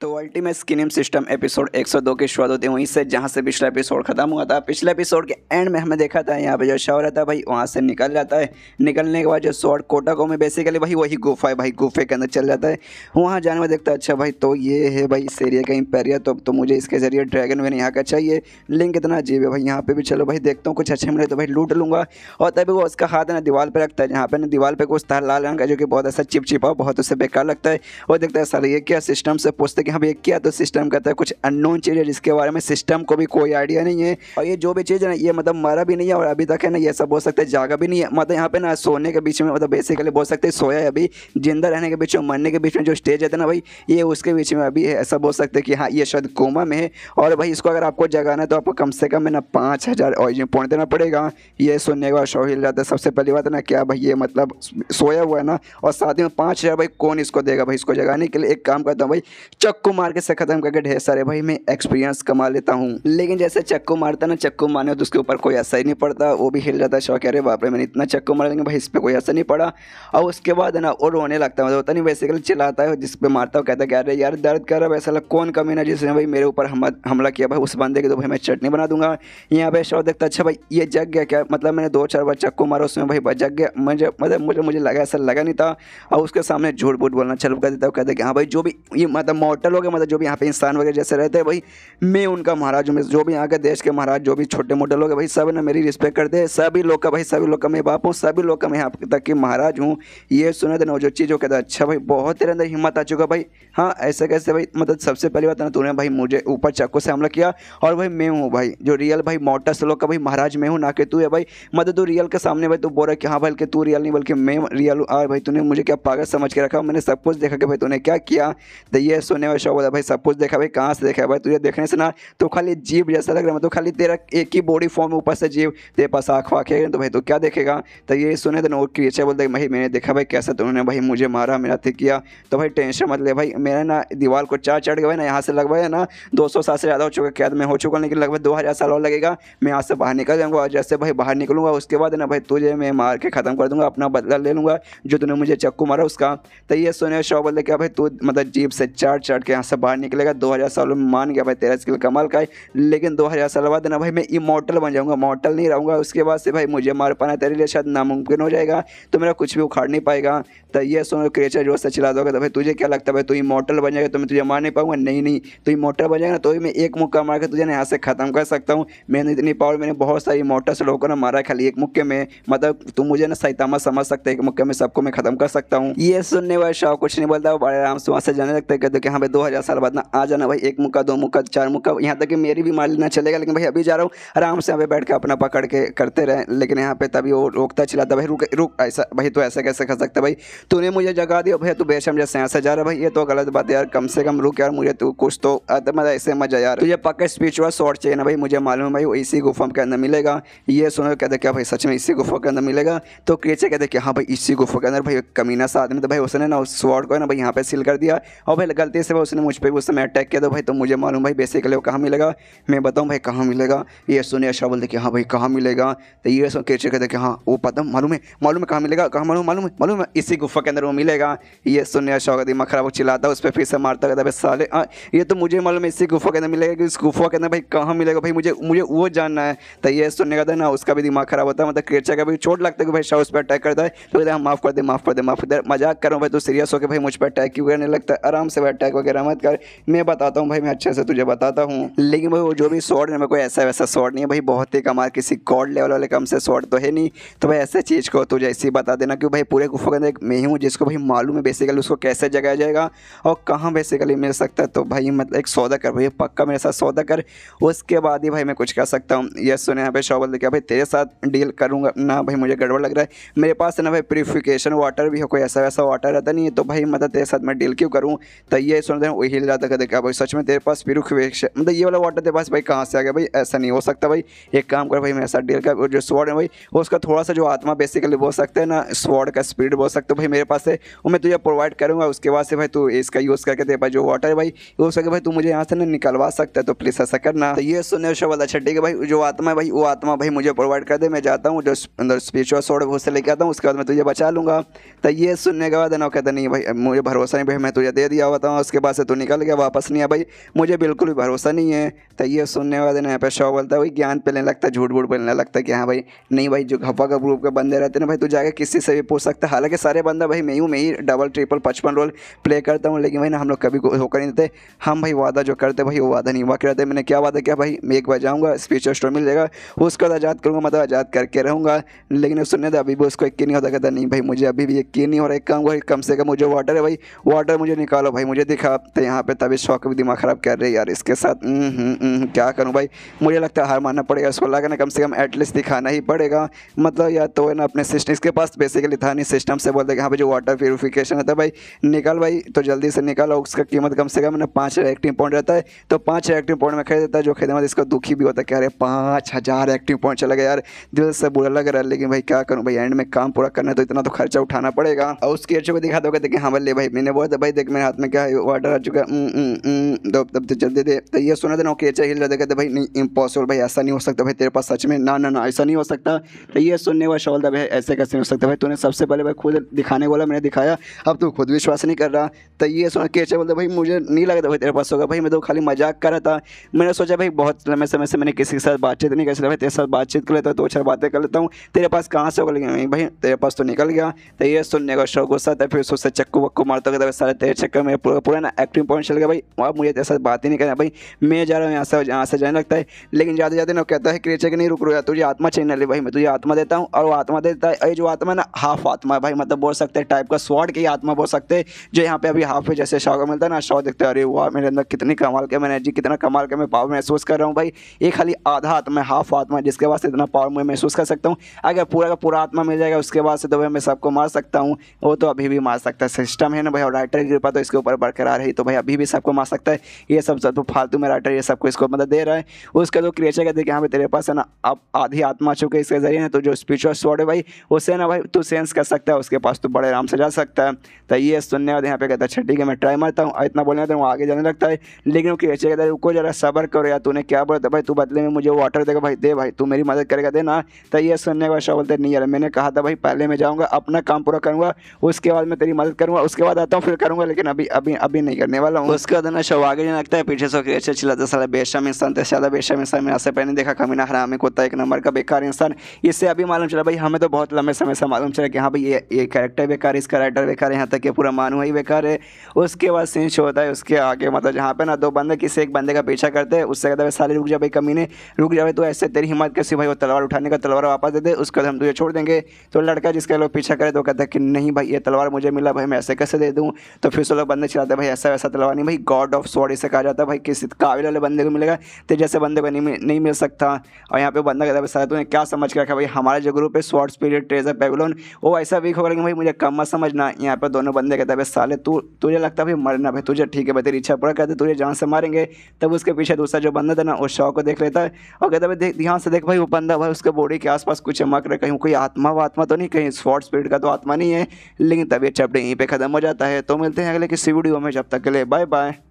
तो ultimate skinning system episode 102 की शुरुआत है वहीं से जहां से पिछला एपिसोड खत्म हुआ था पिछले एपिसोड के एंड में हमें देखा था यहाँ पे जो शव रहता है भाई वहां से निकल जाता है निकलने के बाद जो शॉर्ट कोटाको में बेसिकली भाई वही गुफा है भाई गुफे के अंदर चल जाता है वहाँ जाने में देखता है अच्छा भाई तो ये है भाई इस एरिया का तो, तो मुझे इसके जरिए ड्रैगन वेन यहाँ का चाहिए लिंक इतना अजीब है भाई यहाँ पर भी चलो भाई देखता हूँ कुछ अच्छे मिले तो भाई लूट लूँगा और तभी वो उसका हाथ ना दीवार पर रखता है जहाँ पर ना दीवार पर कुछ था लाल रंग का जो कि बहुत ऐसा चिपचिपा बहुत उससे बेकार लगता है वो देखता है सर ये क्या सिस्टम से पुस्तक कि हम एक किया तो सिस्टम कहता है कुछ अननोन चीज़ है जिसके बारे में सिस्टम को भी कोई आइडिया नहीं है और ये जो भी चीज़ है ना ये मतलब मरा भी नहीं है और अभी तक है ना ये सब बोल सकते है जागा भी नहीं है मतलब यहाँ पे ना सोने के बीच में मतलब बेसिकली बोल सकते हैं सोया है अभी जिंदा रहने के बीच में मरने के बीच में जो स्टेज है ना भाई ये उसके बीच में अभी ऐसा बोल सकते हैं कि हाँ ये शायद कोमा में है और भाई इसको अगर आपको जगाना है तो आपको कम से कम है ना पाँच हज़ार ऑरिजिन पॉइंट देना पड़ेगा ये सुनने के बाद शो हिल जाता है सबसे पहली बात है ना क्या भाई ये मतलब सोया हुआ है ना और साथ ही में पाँच हज़ार भाई कौन इसको देगा भाई इसको जगाने के लिए एक काम करता हूँ भाई चक चक्कू मार के खत्म करके ढेर सारे भाई मैं एक्सपीरियंस कमा लेता हूँ लेकिन जैसे चक्कू मारता ना चक्कू मारने तो उसके ऊपर कोई असर नहीं पड़ता वो भी हिल जाता शौक अरे बाप रे मैंने इतना चक्कू मारा लेकिन भाई इस पर कोई असर नहीं पड़ा और उसके बाद ना वो रोने लगता है मतलब होता नहीं बेसिकली चिल्लाता है जिसपे मारता है कहता है अरे यार दर्द कर रहा है वैसा कौन कमी ना जिसने भाई मेरे ऊपर हमला किया भाई उस बंदे के तो भाई मैं चटनी बना दूंगा यहाँ पे शौक देखता अच्छा भाई ये जग गया क्या मतलब मैंने दो चार बार चक्कू मारा उसमें भाई जग गया मुझे मतलब मुझे मुझे लगा ऐसा लगा नहीं था और उसके सामने झूठ बूट बोलना चल कर देता है कहता है हाँ भाई जो भी ये मतलब मोटर कैपिटल हो गया मतलब जो भी यहाँ पे इंसान वगैरह जैसे रहते हैं भाई मैं उनका महाराज हूँ जो भी यहाँ के देश के महाराज जो भी छोटे मोटे लोग हैं भाई सब ने मेरी रिस्पेक्ट करते हैं सभी लोग का भाई सभी लोग का मैं बाप हूँ सभी लोग का मैं यहाँ तक कि महाराज हूँ ये सुना था तो ना जो चीज़ वो तो कहता अच्छा भाई बहुत तेरे अंदर हिम्मत आ चुका भाई हाँ ऐसे कैसे भाई मतलब सबसे पहली बात तो ना तूने भाई मुझे ऊपर चाकू से हमला किया और भाई मैं हूँ भाई जो रियल भाई मोटर्स लोग का भाई महाराज मैं हूँ ना कि तू है भाई मतलब तू रियल के सामने भाई तू बोल रहा कि हाँ बल्कि तू रियल नहीं बल्कि मैं रियल हूँ और भाई तूने मुझे क्या पागल समझ के रखा मैंने सब कुछ देखा कि भाई तूने क्या किया तो ये सुने भाई शौक होता भाई सब कुछ देखा भाई कहाँ से देखा भाई तुझे देखने से ना तो खाली जीव जैसा लग रहा है तो खाली तेरा एक ही बॉडी फॉर्म ऊपर से जीव तेरे पास आँख वाखे तो भाई तो क्या देखेगा तो ये सुने तो नोट क्रिएचर अच्छा बोलते भाई मैंने देखा भाई कैसे तो उन्होंने भाई मुझे मारा मेरा थे किया तो भाई टेंशन मत ले भाई मेरे ना दीवार को चार चढ़ गया भाई ना यहाँ से लगभग ना दो सौ साल से ज़्यादा हो चुका कैद तो में हो चुका लेकिन लगभग दो हज़ार साल और लगेगा मैं यहाँ से बाहर निकल जाऊँगा और जैसे भाई बाहर निकलूँगा उसके बाद ना भाई तुझे मैं मार के ख़त्म कर दूँगा अपना बदला ले लूँगा जो तूने मुझे चक्कू मारा उसका तो ये सुने शौ बोलते क्या भाई तू मतलब जीप से चार चढ़ के यहाँ से बाहर निकलेगा दो हज़ार साल में मान गया भाई तेरा स्किल कमाल का है लेकिन दो हज़ार साल बाद ना भाई मैं इमोटल बन जाऊँगा मॉटल नहीं रहूँगा उसके बाद से भाई मुझे मार पाना तेरे लिए शायद नामुमकिन हो जाएगा तो मेरा कुछ भी उखाड़ नहीं पाएगा तो ये सुनो क्रिएचर जोर से चला दोगे तो भाई तुझे क्या लगता है भाई तू इमोटल बन जाएगा तो मैं तुझे मार नहीं पाऊंगा नहीं नहीं तो इमोटल बन जाएगा तो भी मैं एक मुक्का मार के तुझे यहाँ से ख़त्म कर सकता हूँ मैंने इतनी पावर मैंने बहुत सारी मोटर्स लोगों को ना मारा खाली एक मुक्के में मतलब तुम मुझे ना सैतामा समझ सकते एक मुक्के में सबको मैं खत्म कर सकता हूँ ये सुनने वाले शाह कुछ नहीं बोलता बड़े आराम से वहाँ से जाने लगता है कहते कि हाँ भाई दो हज़ार साल बाद ना आ जाना भाई एक मुक्का दो मुक्का चार मुक्का यहाँ तक कि मेरी भी मार लेना चलेगा लेकिन भाई अभी जा रहा हूँ आराम से यहाँ पे बैठ के अपना पकड़ के करते रहे लेकिन यहाँ पे तभी वो रोकता चिल्लाता भाई रुक रुक ऐसा भाई तो ऐसा कैसे कर सकता भाई तूने मुझे जगा दिया भाई तू बेशम जैसे ऐसा जा रहा भाई ये तो गलत बात यार कम से कम रुक यार मुझे तू कुछ तो, तो मतलब ऐसे मजा यार तुझे स्पीच हुआ शॉर्ट चाहिए ना भाई मुझे मालूम है भाई वो इसी गुफा के अंदर मिलेगा ये सुनो कहते क्या हाँ भाई सच में इसी गुफा के अंदर मिलेगा तो क्रिएचर कहते कि हाँ भाई इसी गुफा के अंदर भाई कमीना सा आदमी तो भाई उसने ना उस शॉर्ट को ना भाई यहाँ पे सील कर दिया और भाई गलती से वो उसने मुझ पर उस समय अटैक किया था तो भाई तो मुझे मालूम भाई बेसिकली वो कहाँ मिलेगा मैं बताऊँ भाई कहाँ मिलेगा ये सुनिया शाह बोलते कि हाँ भाई कहाँ मिलेगा तो ये सो कैसे कहते कि हाँ वो पता तो मालूम है मालूम है कहाँ मिलेगा कहाँ मालूम मालूम है मालूम है इसी गुफा के अंदर वो मिलेगा ये सुनिया शाह का दिमाग खराब चिल्लाता उस पर फिर से मारता कहता भाई साले हाँ, ये तो मुझे मालूम है इसी गुफा के अंदर मिलेगा कि इस गुफा के अंदर भाई कहाँ मिलेगा भाई मुझे मुझे वो जानना है तो ये सुनने का था ना उसका भी दिमाग खराब होता है मतलब कैचा का भी चोट लगता है कि भाई शाह उस पर अटैक करता है तो कहते हैं हाँ, माफ़ कर दे माफ़ कर दे माफ़ कर दे मजाक करो भाई तो सीरियस होकर भाई मुझ पर अटैक क्यों करने लगता है आराम से भाई अटैक वगैरह मत कर मैं बताता हूँ भाई मैं अच्छे से तुझे बताता हूँ लेकिन भाई वो जो भी शॉर्ट है मेरे को ऐसा वैसा शॉर्ट नहीं है भाई बहुत ही कमाल किसी गॉड लेवल वाले कम से शॉर्ट तो है नहीं तो भाई ऐसे चीज़ को तुझे ऐसे ही बता देना क्योंकि भाई पूरे गुफा के अंदर मैं हूँ जिसको भाई मालूम है बेसिकली उसको कैसे जगाया जाएगा और कहाँ बेसिकली मिल सकता है तो भाई मतलब एक सौदा कर भाई पक्का मेरे साथ सौदा कर उसके बाद ही भाई मैं कुछ कर सकता हूँ यस सुने यहाँ पे शॉबल देखा भाई तेरे साथ डील करूँगा ना भाई मुझे गड़बड़ लग रहा है मेरे पास ना भाई प्योरीफिकेशन वाटर भी हो कोई ऐसा वैसा वाटर रहता नहीं है तो भाई मतलब तेरे साथ मैं डील क्यों करूँ तो ये सुन समझे वो हिल जाता है क्या भाई सच में तेरे पास पीरू मतलब ये वाला वाटर तेरे पास भाई कहाँ से आ गया भाई ऐसा नहीं हो सकता भाई एक काम कर भाई मेरे साथ डील कर जो स्वॉर्ड है भाई उसका थोड़ा सा जो आत्मा बेसिकली बोल सकते हैं ना स्वॉर्ड का स्पीड बोल सकते हो भाई मेरे पास है वो मैं तुझे प्रोवाइड करूँगा उसके बाद से भाई तू इसका यूज़ करके तेरे पास जो वाटर है भाई हो सके भाई तू मुझे यहाँ से ना निकलवा सकता है तो प्लीज़ ऐसा करना तो ये सुनने से बोला अच्छा ठीक है भाई जो आत्मा है भाई वो आत्मा भाई मुझे प्रोवाइड कर दे मैं जाता हूँ जो अंदर स्पिरिचुअल स्वॉर्ड है उससे लेके आता हूँ उसके बाद मैं तुझे बचा लूँगा तो ये सुनने के बाद ना कहता नहीं भाई मुझे भरोसा नहीं भाई मैं तुझे दे दिया होता हूँ उसके पास से तो निकल गया वापस नहीं आ भाई मुझे बिल्कुल भी भरोसा नहीं है तो ये सुनने वाले ना यहाँ पे शौक बोलता है भाई ज्ञान पे लेने लगता है झूठ बूट पे लेने लगता है कि हाँ भाई नहीं भाई जो घपा का ग्रुप के बंदे रहते ना भाई तू तो जाके किसी से भी पूछ सकता है हालांकि सारे बंदा भाई मैं ही हूँ मैं ही डबल ट्रिपल पचपन रोल प्ले करता हूँ लेकिन भाई ना हम लोग कभी होकर नहीं देते हम भाई वादा जो करते भाई वो वादा नहीं हुआ करते मैंने क्या वादा किया भाई मैं एक बार जाऊँगा स्टोर मिल जाएगा बाद आज़ाद करूँगा मतलब आज़ाद करके रहूँगा लेकिन सुनने दे अभी भी उसको यकीन नहीं होता कहता नहीं भाई मुझे अभी भी यकीन नहीं हो रहा है कम कम से कम मुझे वाटर है भाई वाटर मुझे निकालो भाई मुझे दिखा तो यहाँ पे तभी शौक भी दिमाग ख़राब कर रहे हैं यार इसके साथ नहीं, हम्म, हम्म, हम्म, क्या करूँ भाई मुझे लगता है हार मानना पड़ेगा इसको लगा ना कम से कम एटलीस्ट दिखाना ही पड़ेगा मतलब या तो है ना अपने सिस्टम इसके पास बेसिकली तो था नहीं सिस्टम से बोलते यहाँ पर जो वाटर प्योरीफिकेशन रहता है भाई निकल भाई तो जल्दी से निकल और उसका कीमत कम से कम ना पाँच एक्टिव पॉइंट रहता है तो पाँच एक्टिव पॉइंट में खरीद देता है जो खरीदे मतलब इसको दुखी भी होता है कह रहे पाँच हज़ार एक्टिव पॉइंट चला गया यार दिल से बुरा लग रहा है लेकिन भाई क्या करूँ भाई एंड में काम पूरा करना है तो इतना तो खर्चा उठाना पड़ेगा और उसके अच्छे को दिखा दोगे देखिए तो हाँ भले भाई मैंने बोला था भाई देख मेरे हाथ में क्या है वाटर डरा चुका दब जल्दी दे तो ये सुना देना ओके चाहिए हिल कहते भाई नहीं इम्पॉसिबल भाई ऐसा नहीं हो सकता भाई तेरे पास सच में ना ना ना ऐसा नहीं हो सकता तो ये सुनने वाला सवाल था भाई ऐसे कैसे नहीं हो सकता भाई तूने सबसे पहले भाई खुद दिखाने वाला मैंने दिखाया अब तू खुद विश्वास नहीं कर रहा तो ये सुना के बोलते भाई मुझे नहीं लगता भाई तेरे पास होगा भाई मैं तो खाली मजाक कर रहा था मैंने सोचा भाई बहुत लंबे समय से मैंने किसी के साथ बातचीत नहीं कर सकता भाई तेरे साथ बातचीत कर लेता हूँ तो अच्छा बातें कर लेता हूँ तेरे पास कहाँ से होगा लेकिन भाई तेरे पास तो निकल गया तो ये सुनने का शौक गुस्सा था फिर उससे चक्कू वक्कू मारता सारे तेरे चक्कर में पूरा पूरा ना एक्टिंग पॉइंट चल गया भाई अब मुझे ऐसा बात ही नहीं करना भाई मैं जा रहा हूँ यहाँ से यहाँ से जाने लगता है लेकिन जाते जाते ना कहता है क्रिएचर के नहीं रुक रहा तुझे आत्मा चाहिए ना भाई मैं तुझे आत्मा देता हूँ और वो आत्मा देता है जो आत्मा ना हाफ आत्मा भाई मतलब बोल सकते हैं टाइप का स्वाड की आत्मा बोल सकते हैं जो यहाँ पे अभी हाफ है जैसे शॉक मिलता है ना शौक देखते अरे वाह मेरे अंदर कितनी कमाल के मैं एनर्जी कितना कमाल के मैं पावर महसूस कर रहा हूँ भाई ये खाली आधा आत्मा हाफ आत्मा जिसके बाद इतना पावर मैं महसूस कर सकता हूँ अगर पूरा का पूरा आत्मा मिल जाएगा उसके बाद से तो भाई मैं सबको मार सकता हूँ वो तो अभी भी मार सकता है सिस्टम है ना भाई और राइटर की कृपा तो इसके ऊपर बरकरार है रही तो भाई अभी भी सबको मार सकता है ये सब तो फालतू में राइटर ये सबको इसको मतलब दे रहा है उसके जो क्रिएचर कहते हैं कि हाँ भाई तेरे पास है ना अब आधी आत्मा आ चुके इसके जरिए ना तो जो स्पिरिचुअल स्वॉर्ड है भाई उससे ना भाई तू सेंस कर सकता है उसके पास तो बड़े आराम से जा सकता है तो ये सुनने वाले यहाँ पे कहता है अच्छा ठीक है मैं ट्राई मारता हूँ इतना बोलने वो आगे जाने लगता है लेकिन वो क्रिएचर कहता है रुको जरा सबर करो या तूने क्या बोला भाई तू बदले में मुझे वाटर देगा भाई दे भाई तू मेरी मदद करेगा देना तो ये सुनने का शाह बोलते नहीं यार मैंने कहा था भाई पहले मैं जाऊँगा अपना काम पूरा करूँगा उसके बाद मैं तेरी मदद करूँगा उसके बाद आता हूँ फिर करूँगा लेकिन अभी अभी अभी नहीं नहीं करने वाला हूँ उसके बाद ना शव आगे नहीं लगता है पीछे से अच्छे चिल्लाते सारा बेशम इंसान थे ज़्यादा बेशम इंसान मैंने ऐसे पहले देखा कमीना हरामी कुत्ता एक नंबर का बेकार इंसान इससे अभी मालूम चला भाई हमें तो बहुत लंबे समय से मालूम चला कि हाँ भाई ये ये कैरेक्टर बेकार इस कैरेक्टर बेकार है यहाँ तक कि पूरा मानू ही बेकार है उसके बाद सीन शो होता है उसके आगे मतलब जहाँ पे ना दो बंदे किसी एक बंदे का पीछा करते हैं उससे कहते सारे रुक जाए भाई कमीने रुक जाए तो ऐसे तेरी हिम्मत कैसे भाई वो तलवार उठाने का तलवार वापस देते उसके बाद हम तुझे छोड़ देंगे तो लड़का जिसके लोग पीछा करे तो कहते हैं कि नहीं भाई ये तलवार मुझे मिला भाई मैं ऐसे कैसे दे दूँ तो फिर से लोग बंदे चलाते भाई ऐसा वैसा तलवार नहीं भाई गॉड ऑफ स्वॉर्ड इसे कहा जाता है भाई किसी काबिल वाले बंदे को मिलेगा तो जैसे बंदे को नहीं नहीं मिल सकता और यहाँ पे बंदा कहता है सर तुमने क्या समझ के रखा भाई हमारे जो ग्रुप है स्वॉर्ड स्पीड ट्रेजर पेबलोन वो ऐसा वीक होगा लेकिन भाई मुझे कम मत समझना यहाँ पर दोनों बंदे कहते हैं साले तू तुझे लगता है भाई मरना भाई तुझे ठीक है भाई तेरी इच्छा पूरा कहते तुझे जान से मारेंगे तब उसके पीछे दूसरा जो बंदा था ना उस शौक को देख लेता है और कहता भाई देख ध्यान से देख भाई वो बंदा भाई उसके बॉडी के आसपास कुछ चमक रहे कहीं कोई आत्मा व आत्मा तो नहीं कहीं स्वॉर्ड स्पीड का तो आत्मा नहीं है लेकिन तब ये चैप्टर यहीं पर खत्म हो जाता है तो मिलते हैं अगले किसी वीडियो में जब तक के लिए बाय बाय